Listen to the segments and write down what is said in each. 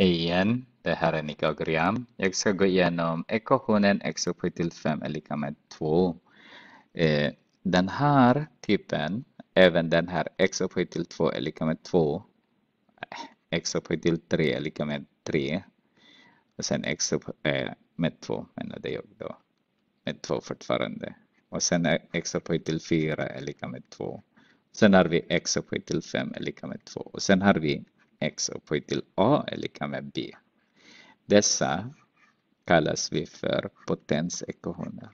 Hej det här är Nika Agriam. Jag ska gå igenom ekvationen x upphöjt till 5 är lika med 2. Eh, den här typen, även den här x upphöjt till 2 är lika med 2. Eh, x upphöjt till 3 är lika med 3. Och sen x upphöjt eh, med 2 menade jag då. Med 2 fortfarande. Och sen x upphöjt till 4 är lika med 2. Sen har vi x upphöjt till 5 är lika med 2. Och sen har vi x upphöjt till a är lika med b. Dessa kallas vi för potensekvationer.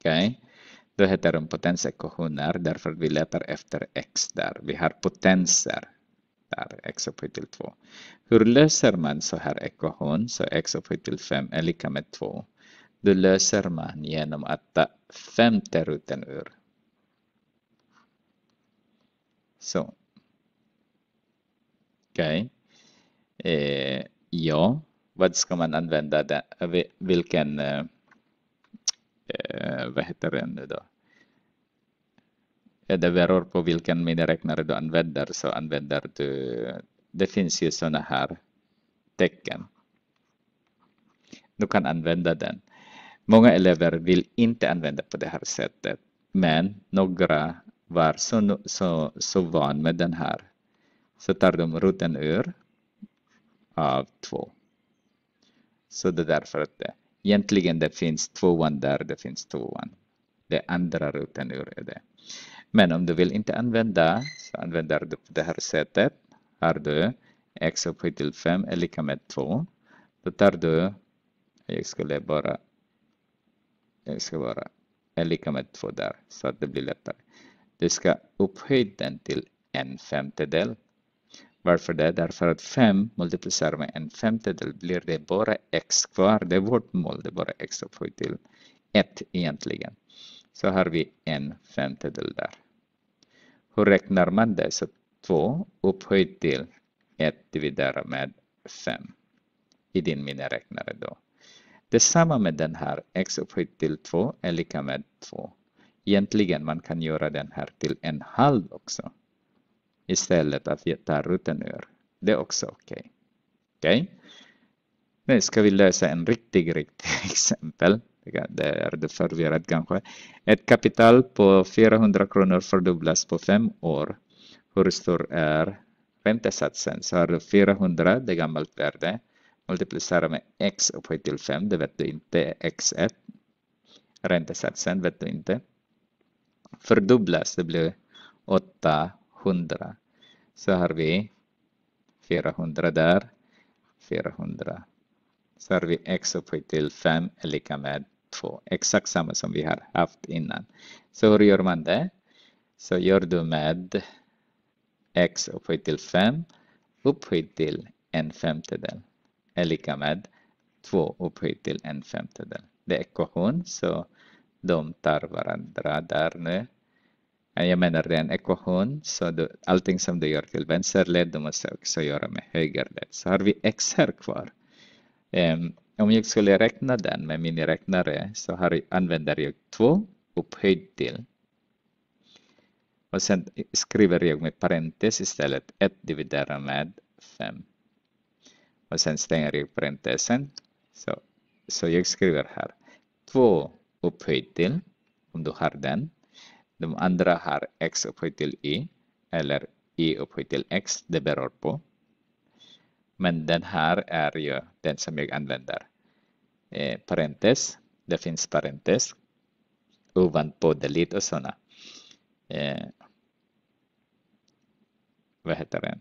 Okej, okay. då heter de potensekvationer därför vi letar efter x där. Vi har potenser där, x upphöjt till 2. Hur löser man så här ekvation? Så x upphöjt till 5 är lika med 2. Då löser man genom att ta femte ruten ur. Så Okej. Okay. Eh, ja, vad ska man använda den? Eh, vilken... Eh, eh, vad heter den nu då? Eh, det beror på vilken miniräknare du använder så använder du... Det finns ju sådana här tecken. Du kan använda den. Många elever vill inte använda på det här sättet, men några var så, så, så van med den här. Så tar de roten ur av två. Så det är därför att det, egentligen det finns tvåan där, det finns tvåan. Det andra roten ur är det. Men om du vill inte använda, så använder du på det här sättet. Har du x upphöjt till 5 är lika med 2. Då tar du, jag skulle bara, jag ska bara, är lika med 2 där, så att det blir lättare. Du ska upphöja den till en femtedel. Varför det? Därför att 5 multiplicerat med en femtedel blir det bara x kvar. Det är vårt mål, det är bara x upphöjt till 1 egentligen. Så har vi en femtedel där. Hur räknar man det? Så 2 upphöjt till 1 dividerat med 5 i din miniräknare då. Detsamma med den här, x upphöjt till 2 är lika med 2. Egentligen man kan göra den här till en halv också. Istället att ta tar rutten ur. Det är också okej. Okay. Okay? Nu ska vi lösa en riktig, riktig exempel. Det är det förvirrat kanske. Ett kapital på 400 kronor fördubblas på fem år. Hur stor är räntesatsen? Så har du 400, det är gammalt värde. Multiplicera med x upphöjt till 5, det vet du inte. x1. Räntesatsen vet du inte fördubblas. Det blir 800. Så har vi 400 där, 400. Så har vi x upphöjt till 5 är lika med 2. Exakt samma som vi har haft innan. Så hur gör man det? Så gör du med x upphöjt till 5 upphöjt till en femtedel är lika med 2 upphöjt till en femtedel. Det är ekvation, så de tar varandra där nu. Jag menar en ekvation, så du, allting som du gör till vänster led, du måste också göra med höger led. Så har vi x här kvar. Um, om jag skulle räkna den med miniräknare så har, använder jag 2 upphöjd till. Och sen skriver jag med parentes istället 1 dividerat med 5. Och sen stänger jag parentesen. Så, så jag skriver här 2 upphöjd till, om du har den, de andra har x upphöjt till e eller e upphöjt till x, det beror på. Men den här är ju den som jag använder. Eh, parentes, det finns parentes ovanpå delete och sådana. Eh, vad heter den?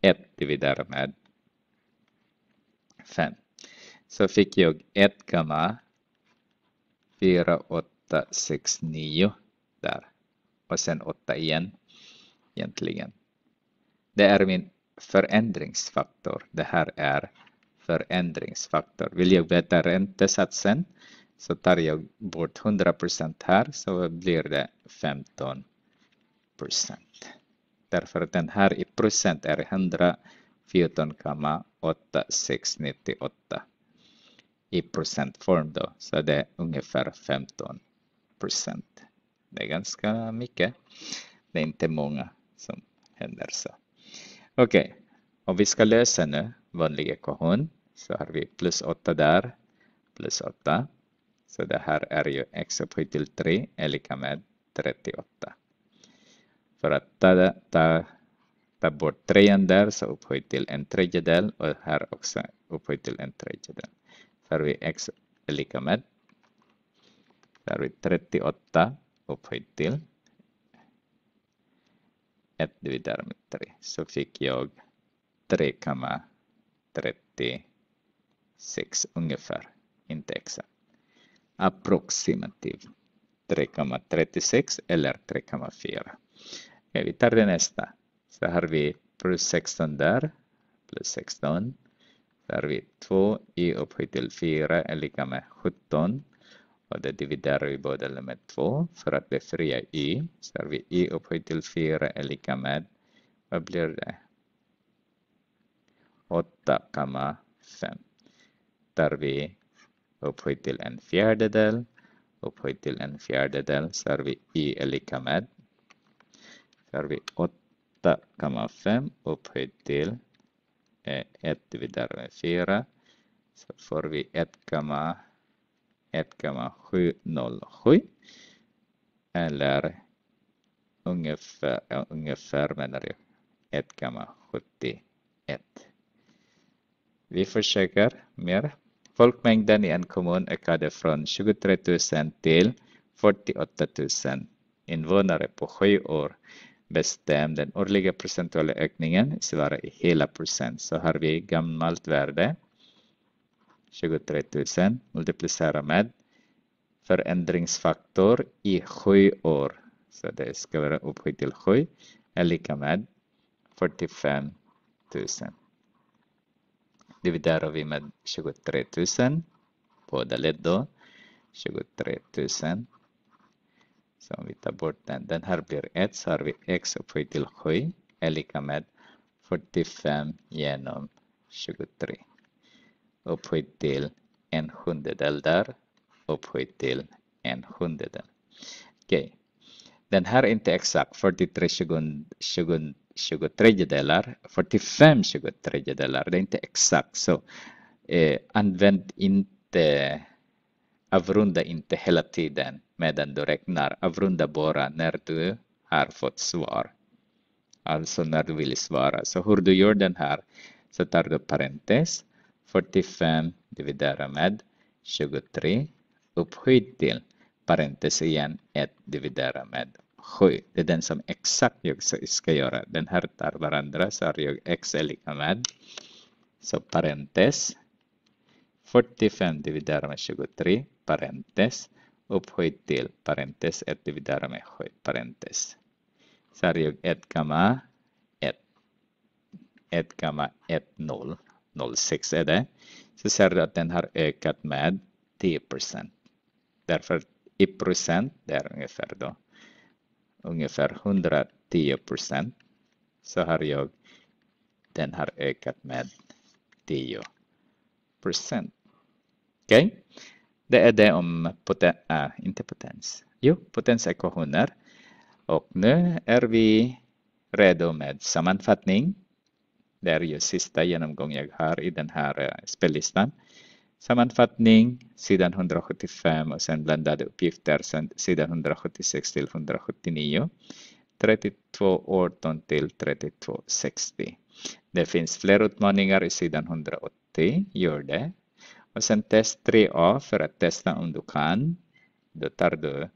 1 dividerat med 5. Så fick jag 1,4869 där och sen 8 igen egentligen. Det är min förändringsfaktor. Det här är förändringsfaktor. Vill jag veta räntesatsen så tar jag bort 100 här så blir det 15 Därför att den här i procent är 114,8698 i procentform då, så det är ungefär 15 det är ganska mycket. Det är inte många som händer så. Okej, okay. om vi ska lösa nu vanlig ekvation så har vi plus 8 där, plus 8. Så det här är ju x upphöjt till 3 är lika med 38. För att ta, ta, ta bort 3 där så upphöjt till en tredjedel och här också upphöjt till en tredjedel. För vi x är lika med, där vi 38 upphöjd till ett dividermeter så fick jag 3,36 ungefär, inte exakt. Approximativ 3,36 eller 3,4. vi tar det nästa. Så har vi plus 16 där, plus 16. Där har vi 2 i upphöjt till 4 är lika med 17. Och det dividerar vi båda med 2 för att befria y. Så har vi y upphöjt till 4 är lika med, vad blir det? 8,5. Tar vi upphöjt till en fjärdedel, upphöjt till en fjärdedel, så har vi y är lika med. Så har vi 8,5 upphöjt till 1 dividerat med 4. Så får vi 1,5 1,707 eller ungefär, ungefär menar jag 1,71. Vi försöker mer. Folkmängden i en kommun ökade från 23 000 till 48 000 invånare på sju år. Bestäm den årliga procentuella ökningen, svara i hela procent, så har vi gammalt värde 23 000 multiplicerar med förändringsfaktor i 7 år. Så det ska vara upphöjt till 7 är lika med 45 000. Dividerar vi med 23 000. det led då. 23 000. Så om vi tar bort den. Den här blir 1 så har vi x upphöjt till 7 är lika med 45 genom 23 upphöjt till en sjundedel där, upphöjt till en sjundedel. Okej. Okay. Den här är inte exakt 43 23 delar, 45 23 delar, det är inte exakt så. Eh, använd inte, avrunda inte hela tiden medan du räknar, avrunda bara när du har fått svar. Alltså när du vill svara. Så hur du gör den här så tar du parentes 45 dividera med 23 upphöjt till parentes igen 1 dividera med 7. Det är den som exakt jag ska göra. Den här tar varandra så har jag x är lika med. Så parentes 45 dividera med 23 parentes upphöjt till parentes 1 dividera med 7 parentes. Så har jag 1,1 1, 0. 0,6 är det, så ser du att den har ökat med 10 Därför i procent, det är ungefär då, ungefär 110 så har jag, den har ökat med 10 Okej? Okay? Det är det om poten, ah, inte potens, jo, potensekvationer. Och nu är vi redo med sammanfattning. Det är ju sista genomgången jag har i den här eh, spellistan. Sammanfattning sidan 175 och sen blandade uppgifter sidan 176 till 179. 3218 till 3260. Det finns fler utmaningar i sidan 180, gör det. Och sen test 3A för att testa om du kan. Då tar du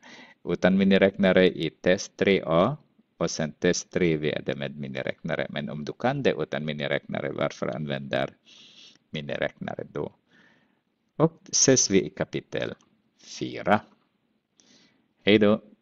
utan miniräknare i test 3A och sen test 3 det med miniräknare. Men om du kan det utan miniräknare, varför använder miniräknare då? Och ses vi i kapitel 4. Hej då!